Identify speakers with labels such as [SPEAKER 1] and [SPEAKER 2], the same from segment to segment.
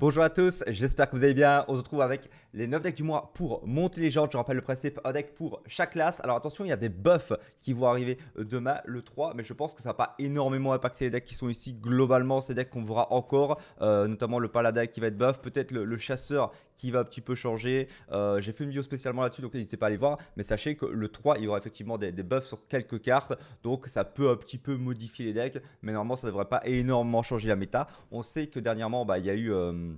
[SPEAKER 1] Bonjour à tous, j'espère que vous allez bien. On se retrouve avec les 9 decks du mois pour monter les gens. Je rappelle le principe, un deck pour chaque classe. Alors attention, il y a des buffs qui vont arriver demain, le 3, mais je pense que ça va pas énormément impacter les decks qui sont ici. Globalement, ces decks qu'on verra encore, euh, notamment le Paladin qui va être buff, peut-être le, Chasseur qui va un petit peu changer. Euh, j'ai fait une vidéo spécialement là-dessus, donc n'hésitez pas à aller voir. Mais sachez que le 3, il y aura effectivement des, buffs sur quelques cartes, donc ça peut un petit peu modifier les decks, mais normalement, ça devrait pas énormément changer la méta. On sait que dernièrement, bah, il y a eu... Euh,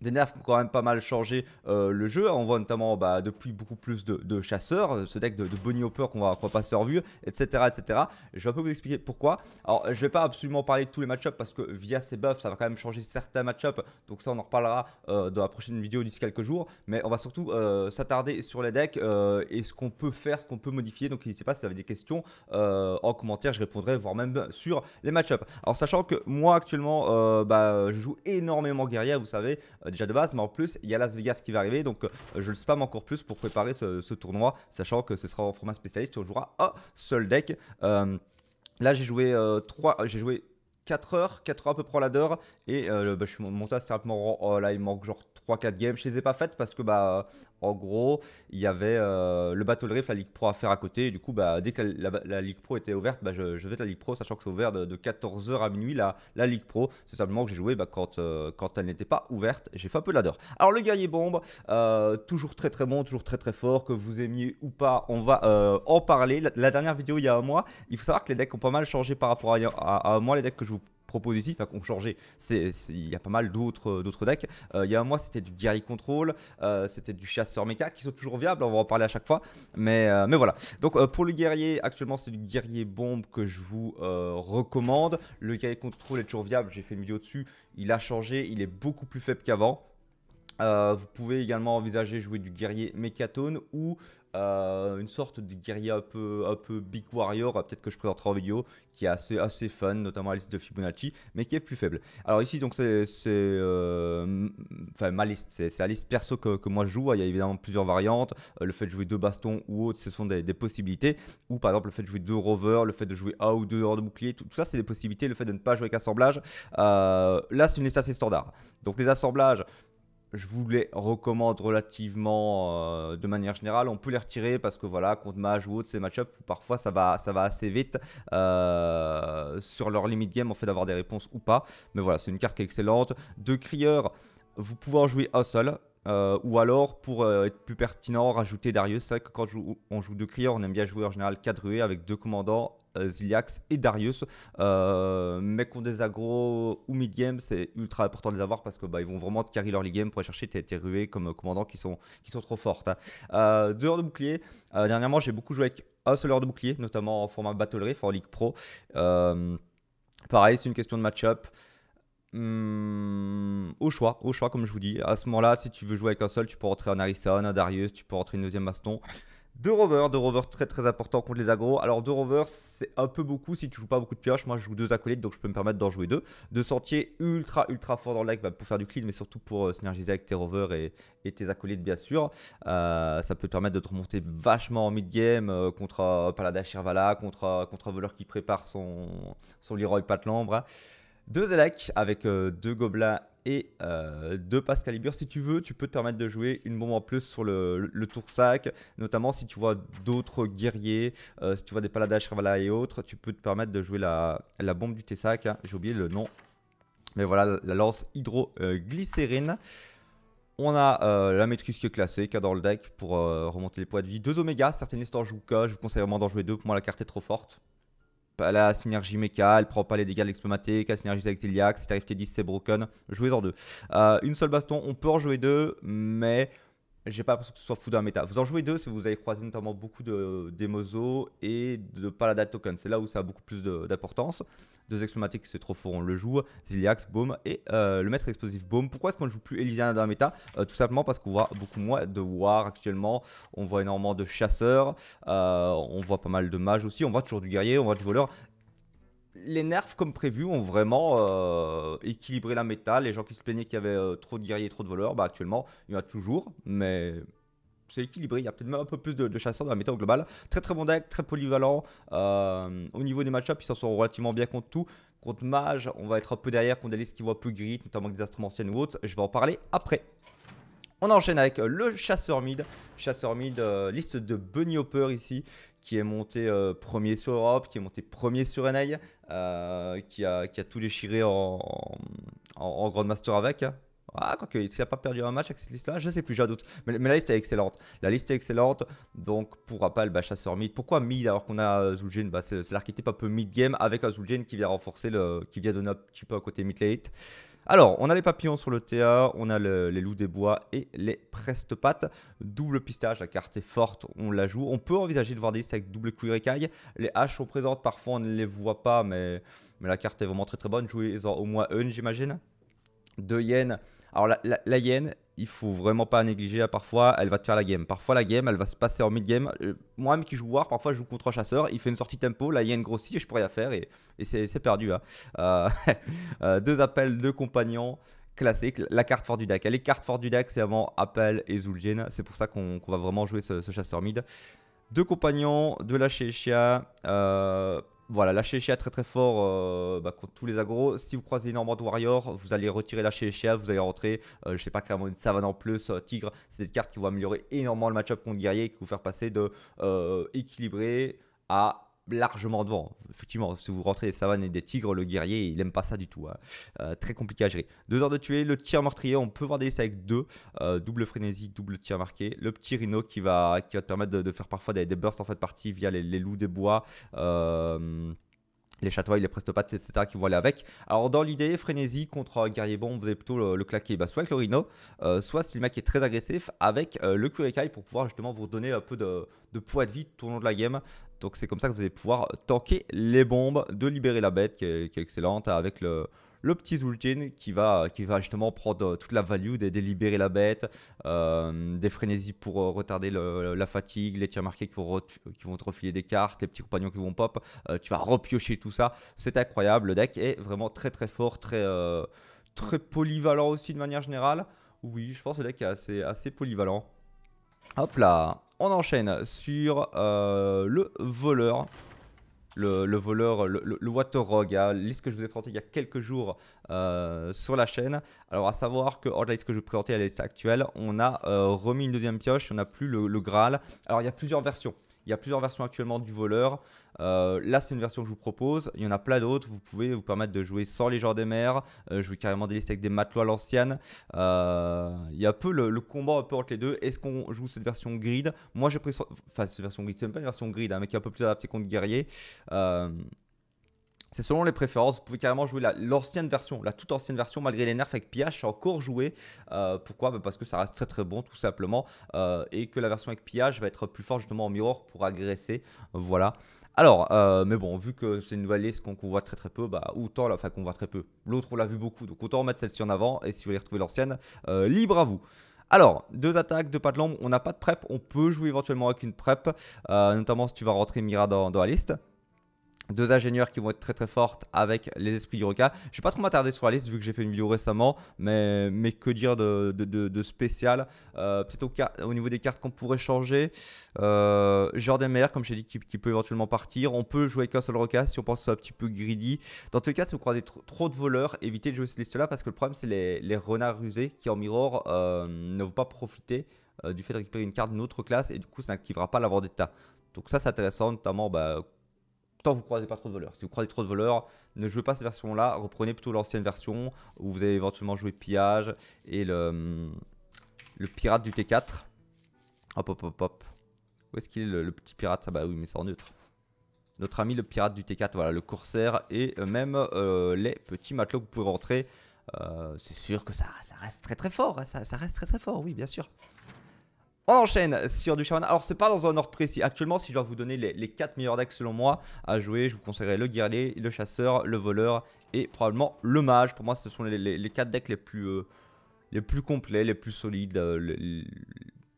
[SPEAKER 1] des nerfs qui ont quand même pas mal changé euh, le jeu. On voit notamment bah, depuis beaucoup plus de, chasseurs, ce deck de, Bonnie Bunny Hopper qu'on va, passer en etc., etc. Je vais un peu vous expliquer pourquoi. Alors, je vais pas absolument parler de tous les match matchups parce que via ces buffs, ça va quand même changer certains match matchups. Donc ça, on en reparlera euh, dans la prochaine vidéo d'ici quelques jours. Mais on va surtout euh, s'attarder sur les decks et ce qu'on peut faire, ce qu'on peut modifier. Donc n'hésitez pas si vous avez des questions en commentaire, je répondrai, voire même sur les match-ups. Alors sachant que moi actuellement, bah, je joue énormément guerrier, vous savez bah, déjà de base, mais en plus, il y a Las Vegas qui va arriver, donc euh, je le spam encore plus pour préparer ce, tournoi, sachant que ce sera en format spécialiste on jouera un seul deck. Euh, là, j'ai joué 3, euh, j'ai joué 4 heures, 4 heures à peu près la Et bah, je suis monté assez rapidement là, il manque genre 3-4 games. Je les ai pas faites parce que, bah, en gros, il y avait euh, le Battle Rift, la Ligue Pro à faire à côté. du coup, bah, dès que la, Ligue Pro était ouverte, bah, je, je faisais la Ligue Pro, sachant que c'est ouvert de, 14h à minuit, la, la Ligue Pro. C'est simplement que j'ai joué bah, quand, euh, quand elle n'était pas ouverte. J'ai fait un peu la Alors, le guerrier bombe, euh, toujours très très bon, toujours très très fort. Que vous aimiez ou pas, on va en parler. La, dernière vidéo, il y a un mois, il faut savoir que les decks ont pas mal changé par rapport à, à, à Les decks que je vous propositif, enfin, ont changé. Il y a pas mal d'autres euh, decks. Euh, il y a un mois, c'était du guerrier contrôle, euh, c'était du Chasseur méca qui sont toujours viables, hein, on va en parler à chaque fois. Mais, voilà. Donc pour le guerrier, actuellement, c'est du guerrier bombe que je vous recommande. Le guerrier contrôle est toujours viable, j'ai fait une vidéo dessus. Il a changé, il est beaucoup plus faible qu'avant. Euh, vous pouvez également envisager jouer du guerrier Mécatone ou euh, une sorte de guerrier un peu, Big Warrior, euh, peut-être que je présenterai en vidéo, qui est assez, assez fun, notamment la liste de Fibonacci, mais qui est plus faible. Alors ici, donc c'est ma liste, c'est la liste perso que, moi je joue. Il y a évidemment plusieurs variantes. Le fait de jouer deux bastons ou autres, ce sont des, possibilités. Ou par exemple, le fait de jouer deux rovers, le fait de jouer un ou deux hors de bouclier, tout, ça, c'est des possibilités. Le fait de ne pas jouer qu'assemblage. là, c'est une liste assez standard. Donc les assemblages, je vous les recommande relativement euh, de manière générale. On peut les retirer parce que voilà, contre mage ou autre, c'est match-up parfois ça va, ça va assez vite euh, sur leur limite game en fait d'avoir des réponses ou pas. Mais voilà, c'est une carte qui est excellente. De crieur, vous pouvez en jouer un seul. Euh, ou alors, pour être plus pertinent, rajouter Darius. C'est vrai que quand on joue deux crieurs, on aime bien jouer en général 4 avec deux commandants euh, Ziliax et Darius. Euh, mecs qui ont des agros ou mid-game, c'est ultra important de les avoir parce que bah, ils vont vraiment te carry leur game pour aller chercher tes, ruées comme euh, commandants qui sont, qui sont trop fortes. dehors de bouclier, dernièrement j'ai beaucoup joué avec un seul heure de bouclier, notamment en format Battle for en League Pro. Euh, pareil, c'est une question de match-up. Hmm, au choix, au choix comme je vous dis. À ce moment-là, si tu veux jouer avec un seul, tu peux rentrer un Harrison, un Darius, tu peux rentrer une deuxième baston. Deux rovers, deux rovers très très importants contre les agros. Alors deux rovers, c'est un peu beaucoup si tu joues pas beaucoup de pioches. Moi je joue deux acolytes donc je peux me permettre d'en jouer deux. Deux sentiers ultra ultra fort dans le deck bah, pour faire du clean mais surtout pour euh, synergiser avec tes rovers et, tes acolytes bien sûr. Euh, ça peut te permettre de te remonter vachement en mid-game euh, contre Palada Shirvala, contre, contre un voleur qui prépare son, son Leroy Patlambre. Hein. Deux Zelak avec euh, deux Gobelins et euh, deux pascaliburs. Si tu veux, tu peux te permettre de jouer une bombe en plus sur le, tour sac, notamment si tu vois d'autres guerriers, euh, si tu vois des paladins, Shravala et autres, tu peux te permettre de jouer la, bombe du T-sac. Hein. J'ai oublié le nom. Mais voilà, la lance Hydro-Glycérine. On a la maîtrise qui est classée, dans le deck pour remonter les poids de vie. Deux Oméga, certaines histoires jouent que Je vous conseille vraiment d'en jouer deux. Pour moi, la carte est trop forte la synergie mecha, elle prend pas les dégâts de l'exploité, la synergie avec Ziliac, si t'arrives T10 c'est broken, jouez en deux. Euh, une seule baston, on peut en jouer deux, mais j'ai pas l'impression que ce soit fou d'un méta. Vous en jouez deux si vous avez croisé notamment beaucoup de d'Emozo et de Paladin Token. C'est là où ça a beaucoup plus d'importance. deux explomatiques, c'est trop fort, on le joue. Ziliax, boom et euh, le maître explosif boom. Pourquoi est-ce qu'on ne joue plus Elysiana dans la méta euh, Tout simplement parce qu'on voit beaucoup moins de War actuellement. On voit énormément de chasseurs. Euh, on voit pas mal de mages aussi. On voit toujours du guerrier, on voit du voleur les nerfs, comme prévu, ont vraiment euh, équilibré la méta. Les gens qui se plaignaient qu'il y avait euh, trop de guerriers et trop de voleurs, bah, actuellement, il y en a toujours, mais c'est équilibré. Il y a peut-être même un peu plus de, chasseurs dans la méta au global. Très très bon deck, très polyvalent. Euh, au niveau des match ils s'en sont relativement bien contre tout. Contre Mage, on va être un peu derrière contre des listes qui voient plus gris, notamment avec des astres anciennes ou autres. Je vais en parler après. On enchaîne avec euh, le chasseur mid. Chasseur mid, euh, liste de Bunny Hopper ici, qui est monté euh, premier sur Europe, qui est monté premier sur NA, qui, a, qui a tout déchiré en, Grand Master avec. Ah, quoique, il n'a pas perdu un match avec cette liste-là, je sais plus, d'autres Mais, mais, la liste est excellente. La liste est excellente, donc pour Rappel, bah, chasseur mid. Pourquoi mid alors qu'on a Zul'jin bah, C'est l'archétype un peu mid-game avec Zul'jin qui vient renforcer, le, qui vient donner un petit peu à côté mid-late. Alors, on a les papillons sur le TA, on a les loups des bois et les prestepattes. Double pistage, la carte est forte, on la joue. On peut envisager de voir des listes avec double couille-récaille. Les haches sont présentes, parfois on ne les voit pas, mais, mais la carte est vraiment très très bonne. Jouez-en au moins une, j'imagine. Deux yens alors la, la, hyène, il faut vraiment pas négliger. Hein, parfois, elle va te faire la game. Parfois, la game, elle va se passer en mid-game. Euh, Moi-même qui joue voir, parfois, je joue contre un chasseur. Il fait une sortie tempo, la hyène grossit et je pourrais rien faire. Et, c'est perdu. Hein. Euh, euh, deux appels, deux compagnons classiques, la carte fort du deck. Les cartes fort du deck, c'est avant Appel et Zul'jin. C'est pour ça qu'on va vraiment jouer ce, chasseur mid. Deux compagnons, de la Chéchia. euh, voilà, lâcher chia très très fort euh, bah, contre tous les agros. Si vous croisez énormément de warriors, vous allez retirer lâcher chia, vous allez rentrer, je euh, je sais pas, clairement une savane en plus, euh, tigre. C'est des cartes qui vont améliorer énormément le match-up contre guerrier et qui vont vous faire passer de équilibré à largement devant. Effectivement, si vous rentrez des savanes et des tigres, le guerrier, il aime pas ça du tout. Hein. Euh, très compliqué à gérer. Deux heures de tuer, le tir meurtrier, on peut voir des listes avec deux. Euh, double frénésie, double tir marqué. Le petit rhino qui va, qui va te permettre de, faire parfois des, bursts en fait partie via les, loups des bois. Euh, les chatois, les prestopates, etc. qui vont aller avec. Alors dans l'idée, frénésie contre guerrier bon, vous allez plutôt le, claquer, bah, soit avec le rhino, soit si le mec est très agressif, avec le kurikai pour pouvoir justement vous donner un peu de, de poids de vie tout au long de la game. Donc c'est comme ça que vous allez pouvoir tanker les bombes, de libérer la bête qui est, excellente avec le, petit Zul'jin qui va, justement prendre euh, toute la value des libérer la bête, euh, des frénésies pour euh, retarder la fatigue, les tirs marqués qui vont, te refiler des cartes, les petits compagnons qui vont pop, tu vas repiocher tout ça, c'est incroyable, le deck est vraiment très très fort, très, très polyvalent aussi de manière générale, oui je pense que le deck est assez polyvalent. Hop là on enchaîne sur euh, le voleur. Le, voleur, le, Rogue, hein. liste que je vous ai présentée il y a quelques jours euh, sur la chaîne. Alors à savoir que hors de la que je vous présentais à la actuelle, on a euh, remis une deuxième pioche, on n'a plus le, Graal. Alors il y a plusieurs versions. Il y a plusieurs versions actuellement du voleur. Euh, là, c'est une version que je vous propose. Il y en a plein d'autres. Vous pouvez vous permettre de jouer sans les genres des mers, euh, jouer carrément des listes avec des matelots à l'ancienne. Euh, il y a un peu le, combat entre les deux. Est-ce qu'on joue cette version grid Moi, j'ai pris. Enfin, cette version grid, c'est même pas une version grid, hein, mais qui est un peu plus adaptée contre guerrier. C'est selon les préférences. Vous pouvez carrément jouer l'ancienne version, la toute ancienne version, malgré les nerfs avec pillage, encore joué. Euh, pourquoi bah, Parce que ça reste très très bon, tout simplement. Euh, et que la version avec pillage va être plus forte, justement, en mirror pour agresser. Voilà. Alors, euh, mais bon, vu que c'est une nouvelle liste qu'on voit très très peu, bah autant, la, enfin qu'on voit très peu. L'autre, on l'a vu beaucoup, donc autant mettre celle-ci en avant. Et si vous voulez retrouver l'ancienne, libre à vous. Alors, deux attaques, deux pas de lampe, on n'a pas de prep, on peut jouer éventuellement avec une prep, notamment si tu vas rentrer Mira dans la liste deux ingénieurs qui vont être très très fortes avec les esprits du roca. Je ne vais pas trop m'attarder sur la liste vu que j'ai fait une vidéo récemment, mais, mais que dire de, spécial euh, Peut-être au, niveau des cartes qu'on pourrait changer. Euh, Jordan Meyer, comme j'ai dit, qui, peut éventuellement partir. On peut jouer avec un seul roca si on pense un petit peu greedy. Dans tous les cas, si vous croisez trop, de voleurs, évitez de jouer cette liste-là parce que le problème c'est les, renards rusés qui en mirror euh, ne vont pas profiter du fait de récupérer une carte d'une autre classe et du coup ça n'activera pas la d'état. Donc ça c'est intéressant, notamment... Bah, tant vous croisez pas trop de voleurs. Si vous croisez trop de voleurs, ne jouez pas cette version-là, reprenez plutôt l'ancienne version où vous avez éventuellement joué pillage et le, le pirate du T4. Hop, hop, hop, hop. Où est-ce qu'il est, le, petit pirate Ah bah oui, mais c'est en neutre. Notre ami le pirate du T4, voilà, le corsaire et même euh, les petits matelots que vous pouvez rentrer. Euh, c'est sûr que ça, ça, reste très très fort, hein, ça, ça reste très très fort, oui, bien sûr. On enchaîne sur du Shaman. Alors, c'est pas dans un ordre précis. Actuellement, si je dois vous donner les, 4 meilleurs decks selon moi à jouer, je vous conseillerais le guerrier, le chasseur, le voleur et probablement le mage. Pour moi, ce sont les, 4 decks les plus, euh, les plus complets, les plus solides, euh,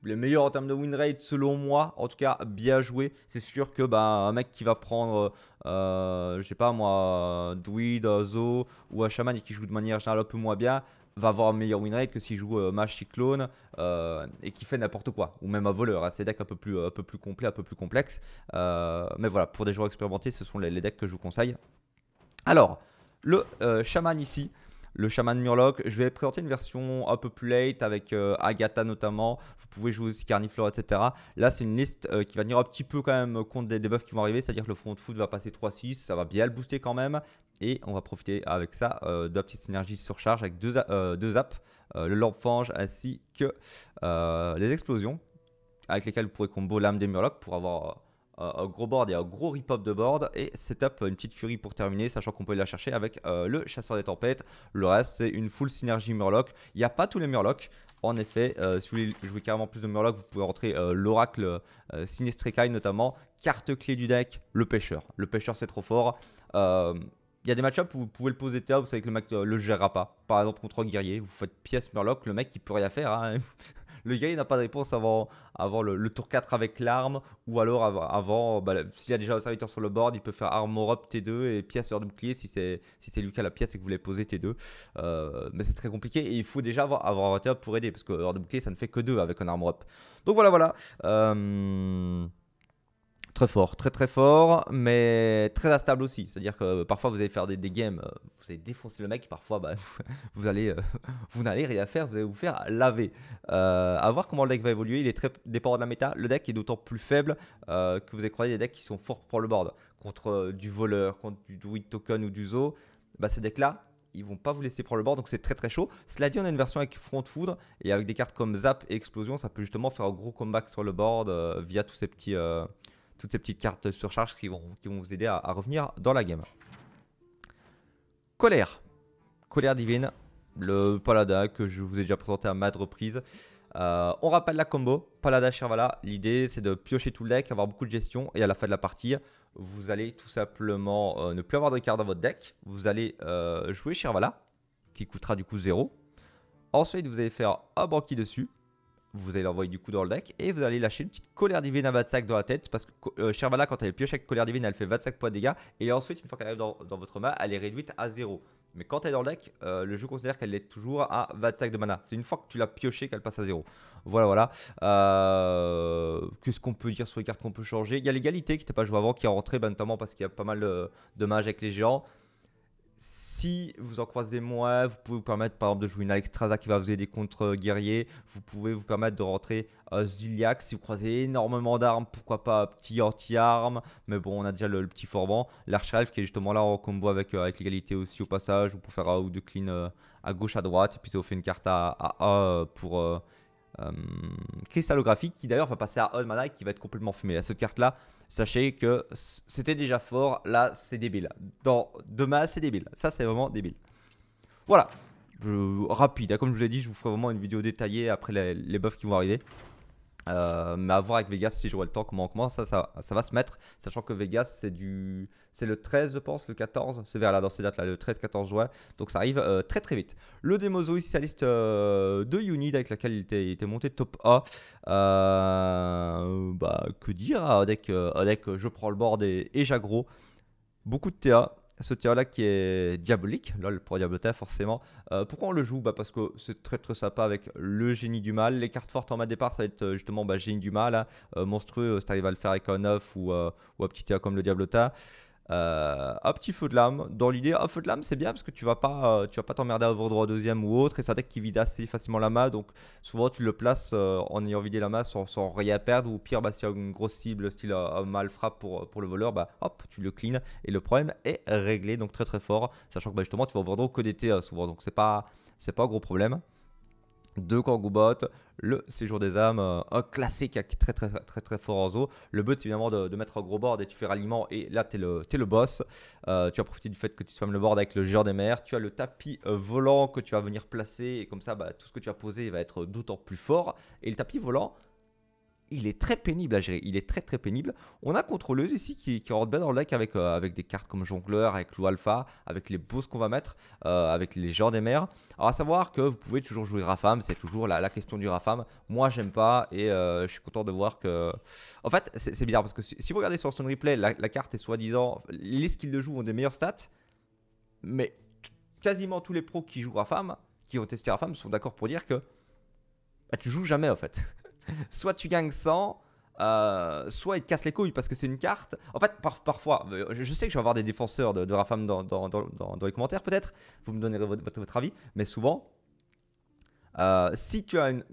[SPEAKER 1] les, meilleurs en termes de win rate selon moi. En tout cas, bien joué. C'est sûr que bah, un mec qui va prendre, euh, je sais pas moi, Druid, Zo ou un Shaman et qui joue de manière générale un peu moins bien, va avoir un meilleur win rate que s'il joue euh, match cyclone euh, et qui fait n'importe quoi, ou même un voleur. assez hein. C'est des decks un peu plus, euh, un peu plus complet un peu plus complexe mais voilà, pour des joueurs expérimentés, ce sont les, decks que je vous conseille. Alors, le Shaman ici. Le Shaman Murloc, je vais présenter une version un peu plus late avec Agatha notamment. Vous pouvez jouer aussi Carniflore, etc. Là, c'est une liste qui va venir un petit peu quand même compte des debuffs qui vont arriver, c'est-à-dire que le front foot va passer 3-6, ça va bien le booster quand même et on va profiter avec ça euh, de la petite synergie surcharge avec deux, euh, deux apps, euh, le Lampfange ainsi que euh, les explosions avec lesquelles vous pourrez combo l'âme des Murlocs pour avoir un gros board et un gros rip-up de board et setup une petite furie pour terminer sachant qu'on peut la chercher avec le chasseur des tempêtes le reste c'est une full synergie Murloc il n'y a pas tous les Murlocs en effet, si vous voulez jouer carrément plus de murlocs, vous pouvez rentrer l'oracle euh, notamment, carte clé du deck, le pêcheur. Le pêcheur c'est trop fort il y a des match où vous pouvez le poser T1, vous savez que le mec ne euh, le gérera pas. Par exemple, contre un Guerrier, vous faites pièce Murloc, le mec il peut rien faire. Hein. le guerrier n'a pas de réponse avant, avant le, tour 4 avec l'arme, ou alors avant, euh, bah, s'il y a déjà un serviteur sur le board, il peut faire armor up T2 et pièce heure de bouclier si c'est si c'est a la pièce et que vous voulez poser T2. Euh, mais c'est très compliqué et il faut déjà avoir, avoir un TA pour aider, parce que heure de bouclier ça ne fait que 2 avec un armor up. Donc voilà, voilà. Très fort, très très fort, mais très instable aussi. C'est-à-dire que euh, parfois vous allez faire des, des, games, euh, vous allez défoncer le mec, parfois bah, vous allez, euh, vous n'allez rien faire, vous allez vous faire laver. A à voir comment le deck va évoluer, il est très dépendant de la méta. Le deck est d'autant plus faible que vous allez croiser des decks qui sont forts pour le board. Contre du voleur, contre du druid token ou du zoo, bah, ces decks-là, ils vont pas vous laisser prendre le board, donc c'est très très chaud. Cela dit, on a une version avec front foudre et avec des cartes comme zap et explosion, ça peut justement faire un gros comeback sur le board via tous ces petits, toutes ces petites cartes surcharge qui vont, qui vont vous aider à, revenir dans la game. Colère. Colère divine. Le Palada que je vous ai déjà présenté à maintes reprises. Euh, on rappelle la combo, Palada shirvala L'idée c'est de piocher tout le deck, avoir beaucoup de gestion et à la fin de la partie, vous allez tout simplement euh, ne plus avoir de cartes dans votre deck. Vous allez euh, jouer Shirvala qui coûtera du coup 0. Ensuite, vous allez faire un banquier dessus vous allez l'envoyer du coup dans le deck et vous allez lâcher une petite colère divine à 25 dans la tête parce que Chervala euh, quand elle pioche avec colère divine elle fait 25 points de dégâts et ensuite une fois qu'elle arrive dans, votre main elle est réduite à 0 mais quand elle est dans le deck euh, le jeu considère qu'elle est toujours à 25 de mana c'est une fois que tu l'as pioché qu'elle passe à 0 voilà voilà euh, qu'est-ce qu'on peut dire sur les cartes qu'on peut changer il y a l'égalité qui n'était pas joué avant qui est rentrée ben, notamment parce qu'il y a pas mal de, de mages avec les géants si vous en croisez moins, vous pouvez vous permettre par exemple de jouer une Alexstrasza qui va vous aider contre euh, guerrier. Vous pouvez vous permettre de rentrer euh, si vous croisez énormément d'armes. Pourquoi pas euh, petit anti armes Mais bon, on a déjà le, petit Forban. L'archalf qui est justement là en combo avec, euh, avec l'égalité aussi au passage. Vous pouvez faire un ou deux clean à gauche, à droite. Et puis ça vous fait une carte à A pour euh, cristallographique qui d'ailleurs va passer à Old Mana qui va être complètement fumé. à Cette carte là, sachez que c'était déjà fort, là c'est débile. Dans demain c'est débile, ça c'est vraiment débile. Voilà, rapide, hein. comme je vous l'ai dit, je vous ferai vraiment une vidéo détaillée après les, les buffs qui vont arriver. Euh, mais à voir avec Vegas si je vois le temps, comment on commence, ça, ça, ça, va se mettre. Sachant que Vegas, c'est du, c'est le 13, je pense, le 14, c'est vers là, dans ces dates-là, le 13-14 juin. Donc ça arrive euh, très très vite. Le Demozo, ici, sa liste euh, de Unid avec laquelle il était, monté top A. bah, que dire, avec, avec je prends le board et, et j'aggro. Beaucoup de TA, ce tir-là qui est diabolique, lol pour Diablota forcément. Euh, pourquoi on le joue bah, Parce que c'est très très sympa avec le génie du mal. Les cartes fortes en ma départ, ça va être euh, justement bah, génie du mal, hein. euh, monstrueux, si t'arrives à le faire avec un 9 ou, un petit tir comme le Diablotin. Euh, un petit feu de lame. Dans l'idée, un feu de lame, c'est bien parce que tu vas pas, euh, tu vas pas t'emmerder à droit deuxième ou autre. Et c'est un deck qui vide assez facilement la main, donc souvent tu le places euh, en ayant vidé la main sans, rien perdre. Ou pire, bah, il y a une grosse cible, style mal frappe pour, le voleur, bah hop, tu le clean et le problème est réglé. Donc très très fort, sachant que bah, justement tu vas overdraw que des souvent, donc c'est pas, c'est pas un gros problème de Kangubot, le séjour des âmes, euh, un classique très très très très fort en zoo. Le but c'est évidemment de, mettre un gros board et tu fais ralliement et là t'es es, le, boss. Euh, tu as profité du fait que tu spammes le board avec le géant des mers. Tu as le tapis euh, volant que tu vas venir placer et comme ça bah, tout ce que tu as posé va être d'autant plus fort. Et le tapis volant il est très pénible à gérer. Il est très très pénible. On a contrôleuse ici qui, rentre bien dans le deck avec, euh, avec des cartes comme jongleur, avec loup alpha, avec les boss qu'on va mettre, euh, avec les gens des mers. Alors à savoir que vous pouvez toujours jouer Rafam, c'est toujours la, la, question du Rafam. Moi j'aime pas et euh, je suis content de voir que... En fait c'est bizarre parce que si, vous regardez sur son replay, la, carte est soi-disant... Les skills de joue ont des meilleures stats, mais quasiment tous les pros qui jouent Rafam, qui ont testé Rafam, sont d'accord pour dire que... Bah, tu joues jamais en fait. soit tu gagnes 100, euh, soit il te casse les couilles parce que c'est une carte. En fait, parfois, euh, je, sais que je vais avoir des défenseurs de, de Rafam dans, les commentaires peut-être, vous me donnerez votre, avis, mais souvent, euh, si tu as une,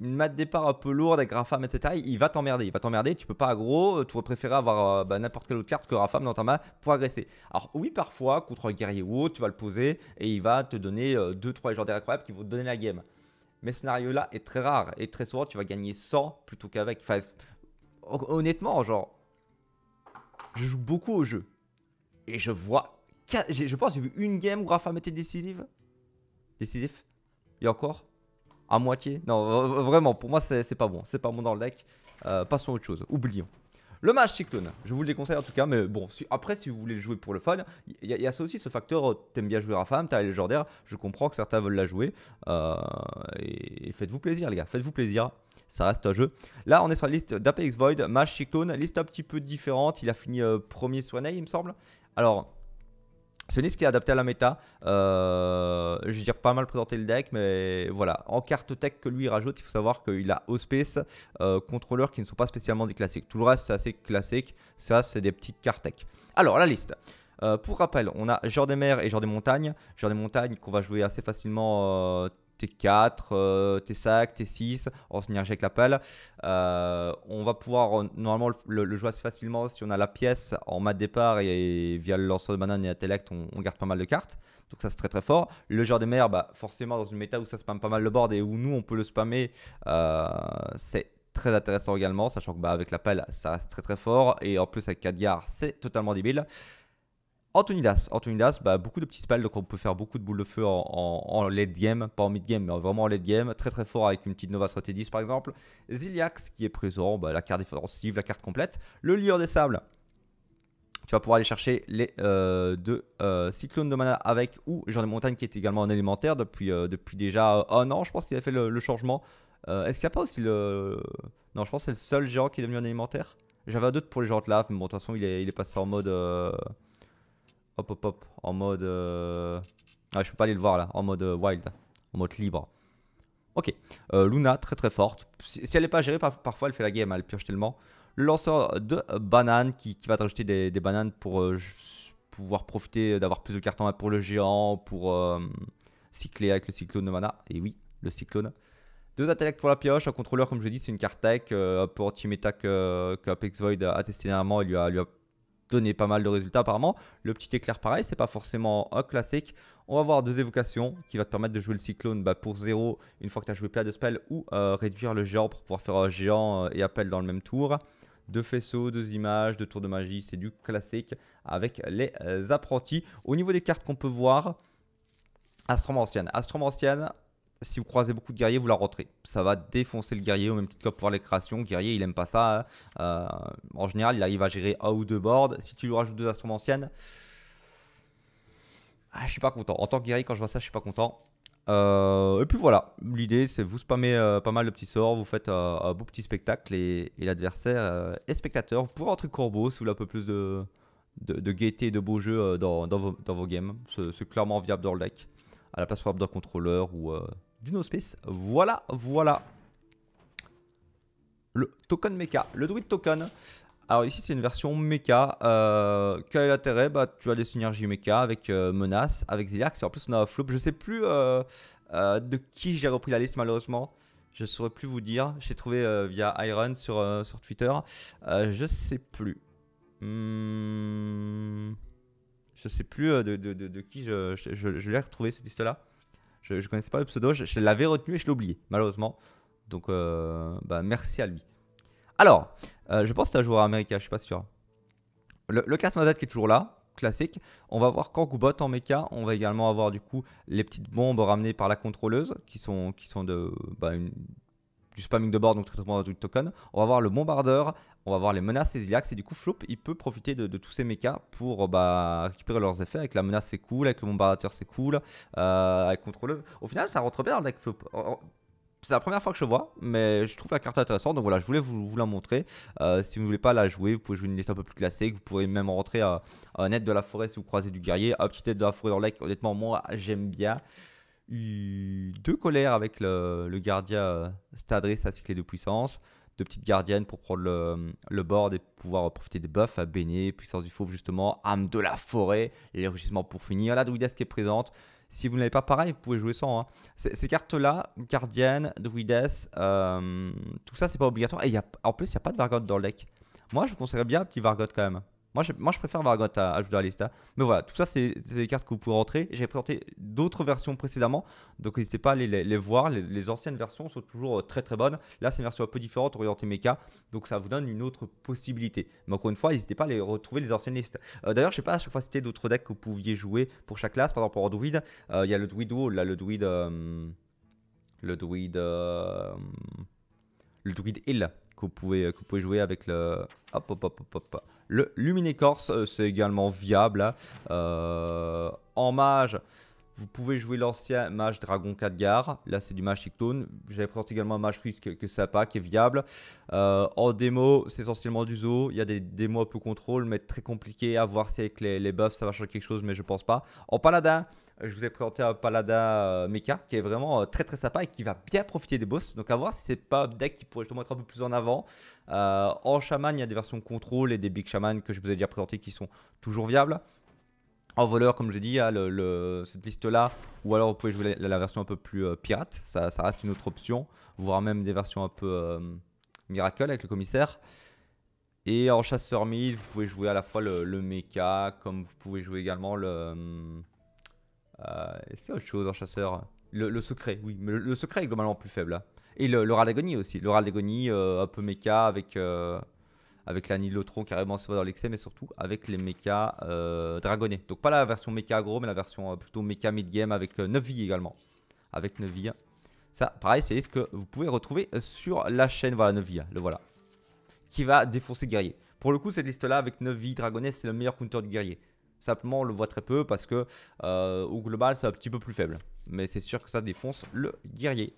[SPEAKER 1] une de départ un peu lourde avec Rafam, etc., il va t'emmerder. Il va t'emmerder, tu peux pas aggro, tu vas préférer avoir bah, n'importe quelle autre carte que Rafam dans ta main pour agresser. Alors, oui, parfois, contre un guerrier ou autre, tu vas le poser et il va te donner 2-3 légendaires incroyables qui vont te donner la game mais ce scénario-là est très rare. Et très souvent, tu vas gagner 100 plutôt qu'avec. Enfin, honnêtement, genre, je joue beaucoup au jeu. Et je vois. Je pense j'ai vu une game où Rafa m'était décisive. Décisif. Et encore À moitié. Non, vraiment, pour moi, c'est pas bon. C'est pas bon dans le deck. Euh, passons à autre chose. Oublions. Le match Cyclone, je vous le déconseille en tout cas, mais bon, après, si vous voulez le jouer pour le fun, il y, a ça aussi, ce facteur, oh, t'aimes bien jouer Rafam, t'as les légendaire, je comprends que certains veulent la jouer. Euh, et, faites-vous plaisir, les gars, faites-vous plaisir ça reste un jeu. Là, on est sur la liste d'Apex Void, match Cyclone, liste un petit peu différente. Il a fini euh, premier Swaney, il me semble. Alors, c'est une liste qui est adaptée à la méta. Euh, je veux dire, pas mal présenté le deck, mais voilà. En carte tech que lui rajoute, il faut savoir qu'il a ospace, euh, contrôleurs qui ne sont pas spécialement des classiques. Tout le reste, c'est assez classique. Ça, c'est des petites cartes tech. Alors, la liste. Euh, pour rappel, on a Genre des mers et Genre des montagnes. Genre des montagnes qu'on va jouer assez facilement T4, T5, T6 en synergie avec la pelle. Euh, on va pouvoir euh, normalement le, jouer assez facilement si on a la pièce en mat départ et, via le lanceur de banane et intellect, on, on garde pas mal de cartes. Donc ça c'est très très fort. Le joueur des mers, bah, forcément dans une méta où ça spamme pas mal le board et où nous on peut le spammer, euh, c'est très intéressant également, sachant que bah, avec la pelle ça c'est très très fort et en plus avec 4 c'est totalement débile. Antonidas, Antonidas, bah, beaucoup de petits spells, donc on peut faire beaucoup de boules de feu en, en, late game, pas en mid game, mais vraiment en late game, très très fort avec une petite Nova 10 par exemple. Ziliax qui est présent, bah, la carte défensive, la carte complète. Le Lieur des Sables, tu vas pouvoir aller chercher les euh, deux euh, cyclones de mana avec ou Jean des Montagnes qui est également en élémentaire depuis, euh, depuis déjà un an, je pense qu'il a fait le, changement. Est-ce qu'il n'y a pas aussi le. Non, je pense que c'est le seul géant qui est devenu en élémentaire. J'avais d'autres pour les géants de lave, mais bon, de toute façon, il est, il est passé en mode. Hop, hop, hop. En mode... Euh, ah, je peux pas aller le voir là. En mode euh, wild. En mode libre. Ok. Euh, Luna, très très forte. Si, elle n'est pas gérée, parfois elle fait la game. Elle pioche tellement. Lanceur de bananes qui, va t'ajouter des, bananes pour pouvoir profiter d'avoir plus de cartes en main pour le géant, pour cycler avec le cyclone de mana. Et oui, le cyclone. Deux intellects pour la pioche, un contrôleur comme je l'ai dit c'est une carte tech, pour un peu anti-meta que, Apex Void a testé dernièrement, il lui a, lui a Donner pas mal de résultats apparemment. Le petit éclair pareil, c'est pas forcément un classique. On va avoir deux évocations qui va te permettre de jouer le cyclone bah, pour zéro. une fois que tu as joué plein de spells ou euh, réduire le géant pour pouvoir faire un géant euh, et appel dans le même tour. Deux faisceaux, deux images, deux tours de magie, c'est du classique avec les euh, apprentis. Au niveau des cartes qu'on peut voir, Astrome Ancienne. Ancienne, si vous croisez beaucoup de guerriers, vous la rentrez. Ça va défoncer le guerrier au même titre que pour les créations. guerrier, il aime pas ça. Hein. Euh, en général, il arrive à gérer un ou deux boards. Si tu lui rajoutes deux astronomes anciennes, ah, je suis pas content. En tant que guerrier, quand je vois ça, je suis pas content. Euh, et puis voilà, l'idée c'est vous spammez euh, pas mal de petits sorts, vous faites un beau petit spectacle et, l'adversaire est spectateur. Vous pouvez rentrer corbeau si vous voulez un peu plus de, de, gaieté et de beaux jeux dans, vos, games. C'est clairement viable dans le deck à la place probable d'un contrôleur ou Space, Voilà, voilà. Le token mecha, le druid token. Alors ici c'est une version mecha. Euh, quel est l'intérêt bah, Tu as des synergies mecha avec euh, Menace, avec Ziliax en plus on a Flop. Je sais plus euh, de qui j'ai repris la liste malheureusement. Je saurais plus vous dire. J'ai trouvé via Iron sur, sur Twitter. je sais plus. Hmm. Je sais plus de, qui je, je l'ai retrouvé cette liste là. Je ne connaissais pas le pseudo, je, l'avais retenu et je l'ai oublié, malheureusement. Donc, euh, bah, merci à lui. Alors, euh, je pense que c'est un joueur américain, je suis pas sûr. Le, le classement date qui est toujours là, classique. On va voir Kangubot en mecha. On va également avoir du coup les petites bombes ramenées par la contrôleuse qui sont, qui sont de, bah, une, du spamming de bord donc traitement de token. On va voir le bombardeur, on va voir les menaces Ziliax. Et du coup, Flop, il peut profiter de, tous ces mechas pour euh, bah, récupérer leurs effets. Avec la menace, c'est cool. Avec le bombardateur, c'est cool. Euh, avec contrôleuse. Au final, ça rentre bien avec Flop. C'est la première fois que je vois, mais je trouve la carte intéressante. Donc voilà, je voulais vous, vous la montrer. Euh, si vous voulez pas la jouer, vous pouvez jouer une liste un peu plus classique. Vous pouvez même rentrer à, aide de la forêt si vous croisez du guerrier. Un petit aide de la forêt dans le lake, honnêtement, moi, j'aime bien eu deux colères avec le, gardien euh, Stadris à cyclé de puissance, deux petites gardiennes pour prendre le, le board et pouvoir profiter des buffs à Béné, puissance du fauve justement, âme de la forêt, les pour finir, la qui est présente. Si vous n'avez pas pareil, vous pouvez jouer sans. Hein. Ces cartes-là, gardienne, Druidesse euh, tout ça, c'est pas obligatoire. Et y a, en plus, il n'y a pas de Vargote dans le deck. Moi, je vous conseillerais bien un petit Vargote quand même. Moi je, moi, je préfère Vargot à Alista. Mais voilà, tout ça, c'est des cartes que vous pouvez rentrer. J'ai présenté d'autres versions précédemment, donc n'hésitez pas à les, voir. Les, anciennes versions sont toujours euh, très très bonnes. Là, c'est une version un peu différente, orientée méca, donc ça vous donne une autre possibilité. Mais encore une fois, n'hésitez pas à les retrouver les anciennes listes. Euh, d'ailleurs, je sais pas à chaque fois c'était d'autres decks que vous pouviez jouer pour chaque classe. Par exemple, pour Druid, euh, il y a le Druid là, le Druid. le Druid. le Druid Hill vous pouvez, vous pouvez jouer avec le... Hop, hop, Le Luminécorce, euh, c'est également viable. Hein. Euh, en mage, vous pouvez jouer l'ancien mage Dragon Khadgar. Là, c'est du mage Tone. J'avais présenté également un mage Freeze que, que sympa, qui est viable. Euh, en démo, c'est essentiellement du zoo. Il y a des démos un peu contrôle, mais très compliqué à voir si avec les, les buffs ça va changer quelque chose, mais je pense pas. En paladin, euh, je vous ai présenté un Palada euh, Mecha qui est vraiment euh, très très sympa et qui va bien profiter des boss. Donc à voir si c'est pas un deck qui pourrait justement être un peu plus en avant. en Shaman, il y a des versions contrôle et des Big Shaman que je vous ai déjà présenté qui sont toujours viables. En voleur, comme je dit, il y a cette liste-là, ou alors vous pouvez jouer la, version un peu plus pirate, ça, reste une autre option, voire même des versions un peu miracle avec le commissaire. Et en chasseur mid, vous pouvez jouer à la fois le, le mecha, comme vous pouvez jouer également le... Hum, euh, c'est autre chose en chasseur le, secret, oui, mais le, secret est globalement plus faible. Hein. Et le, le d'agonie aussi. Le d'agonie euh, un peu méca avec, euh, avec carrément se voit dans l'excès, mais surtout avec les méca dragonnés. Donc pas la version méca agro, mais la version plutôt méca mid-game avec 9 vies également. Avec 9 vies. Hein. Ça, pareil, c'est ce que vous pouvez retrouver sur la chaîne. Voilà, 9 vies, hein, le voilà. Qui va défoncer guerrier. Pour le coup, cette liste-là, avec 9 vies, dragonnées, c'est le meilleur counter du guerrier. Simplement, on le voit très peu parce que euh, au global, c'est un petit peu plus faible. Mais c'est sûr que ça défonce le guerrier.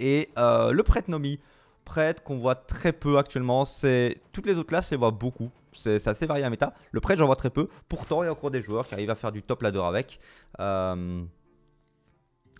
[SPEAKER 1] Et euh, le prêtre Nomi, prêtre qu'on voit très peu actuellement, c'est toutes les autres classes, on les voit beaucoup. C'est assez varié à méta. Le prêtre, j'en vois très peu. Pourtant, il y a encore des joueurs qui arrivent à faire du top ladder avec. Euh,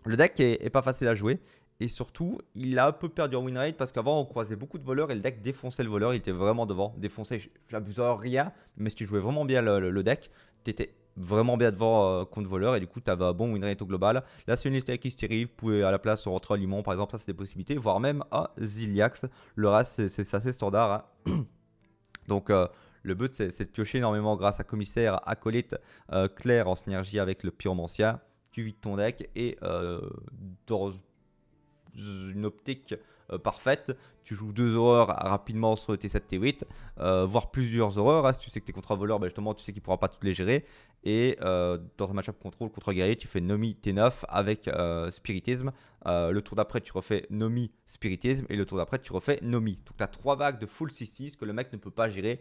[SPEAKER 1] le deck est, est, pas facile à jouer. Et surtout, il a un peu perdu en win rate parce qu'avant, on croisait beaucoup de voleurs et le deck défonçait le voleur. Il était vraiment devant. Défonçait, je j'abuse rien, mais si tu jouais vraiment bien le, deck, tu deck, t'étais vraiment bien devant euh, contre voleur et du coup tu avais un bon win rate au global. Là c'est une liste qui se vous pouvez à la place rentrer un Limon par exemple, ça c'est des possibilités, voire même à Ziliax. Le reste c'est assez standard. Hein. Donc euh, le but c'est de piocher énormément grâce à Commissaire, Acolyte, euh, Claire en synergie avec le Pyromancien. Tu vides ton deck et euh, dans une optique euh, parfaite. Tu joues deux horreurs rapidement sur t 7, T8, euh, voire plusieurs horreurs. Hein. Si tu sais que tes contre voleur bah, justement, tu sais qu'il pourra pas toutes les gérer. Et euh, dans un match-up contrôle contre guerrier, tu fais Nomi T9 avec Spiritisme. le tour d'après, tu refais Nomi Spiritisme. Et le tour d'après, tu refais Nomi. Donc, tu as trois vagues de full 6-6 que le mec ne peut pas gérer,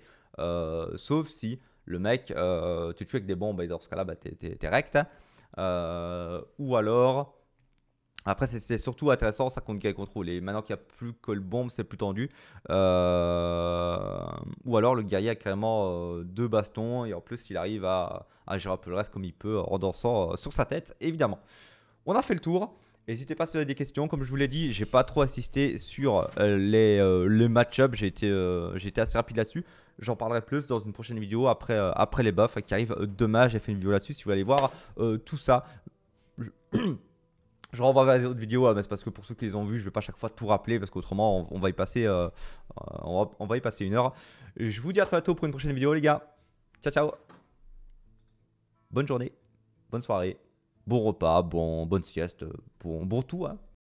[SPEAKER 1] sauf si le mec te tue avec des bombes. dans ce cas-là, bah, t'es recte. Hein. ou alors après, c'était surtout intéressant ça contre contre Control. Et maintenant qu'il n'y a plus que le bombe, c'est plus tendu. Euh, ou alors le guerrier a carrément euh, deux bastons et en plus il arrive à, à gérer un peu le reste comme il peut en dansant euh, sur sa tête, évidemment. On a fait le tour. N'hésitez pas si vous avez des questions. Comme je vous l'ai dit, j'ai pas trop assisté sur les, match-up. J'ai été, assez rapide là-dessus. J'en parlerai plus dans une prochaine vidéo après, après les buffs qui arrivent demain. J'ai fait une vidéo là-dessus si vous voulez voir tout ça. Je renvoie vers les autres vidéos, hein, mais c'est parce que pour ceux qui les ont vus, je vais pas chaque fois tout rappeler parce qu'autrement on, va y passer, euh, euh, on, va, y passer une heure. Je vous dis à très bientôt pour une prochaine vidéo, les gars. Ciao, ciao. Bonne journée, bonne soirée, bon repas, bon, bonne sieste, bon, bon tout. Hein.